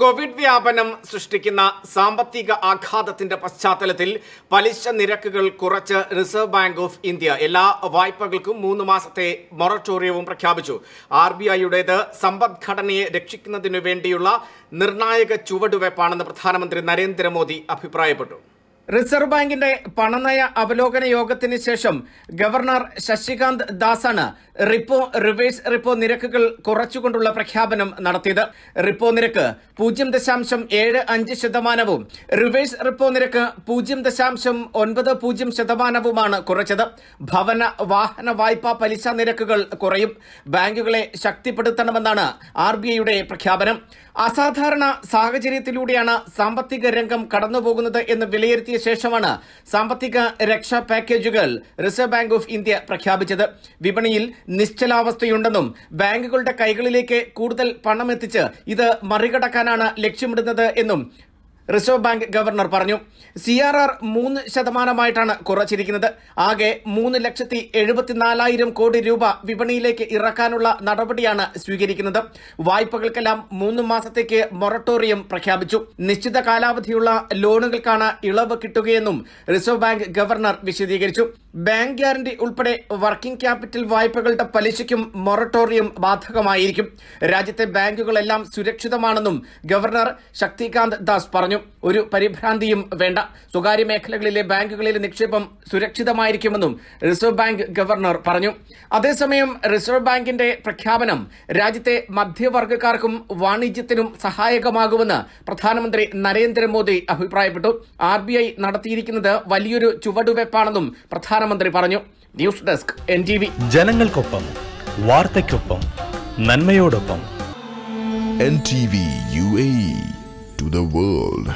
Covid വ്യാപനം സൃഷ്ടിക്കുന്ന സാമ്പത്തിക ആഘാതത്തിന്റെ പശ്ചാത്തലത്തിൽ പലിശ നിരക്കുകൾ കുറച്ച് റിസർവ് ബാങ്ക് ഓഫ് ഇന്ത്യ എല്ലാ വായ്പകൾക്കും മൂന്ന് മാസത്തെ മൊറട്ടോറിയവും പ്രഖ്യാപിച്ചു ആർ ബി ഐയുടേത് സമ്പദ്ഘടനയെ രക്ഷിക്കുന്നതിനു വേണ്ടിയുള്ള നിർണായക ചുവടുവയ്പാണെന്ന് പ്രധാനമന്ത്രി നരേന്ദ്രമോദി അഭിപ്രായപ്പെട്ടു റിസർവ് ബാങ്കിന്റെ പണനയ അവലോകന യോഗത്തിന് ശേഷം ഗവർണർ ശശികാന്ത് ദാസാണ് റിപ്പോ റിവേഴ്സ് റിപ്പോ നിരക്കുകൾ കുറച്ചുകൊണ്ടുള്ള പ്രഖ്യാപനം നടത്തിയത് റിപ്പോ നിരക്ക് പൂജ്യം ദശാംശം ഏഴ് അഞ്ച് ശതമാനവും റിവേഴ്സ് റിപ്പോ നിരക്ക് പൂജ്യം ദശാംശം ഒൻപത് പൂജ്യം ശതമാനവുമാണ് കുറച്ചത് ഭവന വാഹന വായ്പാ പലിശ നിരക്കുകൾ കുറയും ബാങ്കുകളെ ശക്തിപ്പെടുത്തണമെന്നാണ് ആർ ബി ഐയുടെ പ്രഖ്യാപനം അസാധാരണ സാഹചര്യത്തിലൂടെയാണ് സാമ്പത്തിക രംഗം കടന്നുപോകുന്നത് എന്ന് വിലയിരുത്തിയ ശേഷമാണ് സാമ്പത്തിക രക്ഷാ പാക്കേജുകൾ റിസർവ് ബാങ്ക് ഓഫ് ഇന്ത്യ പ്രഖ്യാപിച്ചത് വിപണിയിൽ നിശ്ചലാവസ്ഥയുണ്ടെന്നും ബാങ്കുകളുടെ കൈകളിലേക്ക് കൂടുതൽ പണം എത്തിച്ച് ഇത് മറികടക്കാനാണ് ലക്ഷ്യമിടുന്നത് എന്നും റിസർവ് ബാങ്ക് ഗവർണർ പറഞ്ഞു സി ആർ ആർ മൂന്ന് ശതമാനമായിട്ടാണ് കുറച്ചിരിക്കുന്നത് ആകെ മൂന്ന് ലക്ഷത്തി എഴുപത്തിനാലായിരം കോടി രൂപ വിപണിയിലേക്ക് ഇറക്കാനുള്ള നടപടിയാണ് സ്വീകരിക്കുന്നത് വായ്പകൾക്കെല്ലാം മൂന്ന് മാസത്തേക്ക് മൊറട്ടോറിയം പ്രഖ്യാപിച്ചു നിശ്ചിത കാലാവധിയുള്ള ലോണുകൾക്കാണ് ഇളവ് കിട്ടുകയെന്നും റിസർവ് ബാങ്ക് ഗവർണർ വിശദീകരിച്ചു ബാങ്ക് ഗ്യാരണ്ടി ഉൾപ്പെടെ വർക്കിംഗ് ക്യാപിറ്റൽ വായ്പകളുടെ പലിശയ്ക്കും മൊറട്ടോറിയം ബാധകമായിരിക്കും രാജ്യത്തെ ബാങ്കുകളെല്ലാം സുരക്ഷിതമാണെന്നും ഗവർണർ ശക്തികാന്ത് ദാസ് പറഞ്ഞു ഒരു പരിഭ്രാന്തിയും വേണ്ട സ്വകാര്യ മേഖലകളിലെ ബാങ്കുകളിൽ നിക്ഷേപം സുരക്ഷിതമായിരിക്കുമെന്നും റിസർവ് ബാങ്ക് ഗവർണർ പറഞ്ഞു അതേസമയം റിസർവ് ബാങ്കിന്റെ പ്രഖ്യാപനം രാജ്യത്തെ മധ്യവർഗക്കാർക്കും വാണിജ്യത്തിനും സഹായകമാകുമെന്ന് പ്രധാനമന്ത്രി നരേന്ദ്രമോദി അഭിപ്രായപ്പെട്ടു ആർ ബി ഐ നടത്തിയിരിക്കുന്നത് വലിയൊരു ചുവടുവയ്പ്പാണെന്നും പ്രധാനമന്ത്രി പറഞ്ഞു news desk N T V ജനങ്ങൾക്കൊപ്പം വാർത്തയ്ക്കൊപ്പം നന്മയോടൊപ്പം N T V U to the world.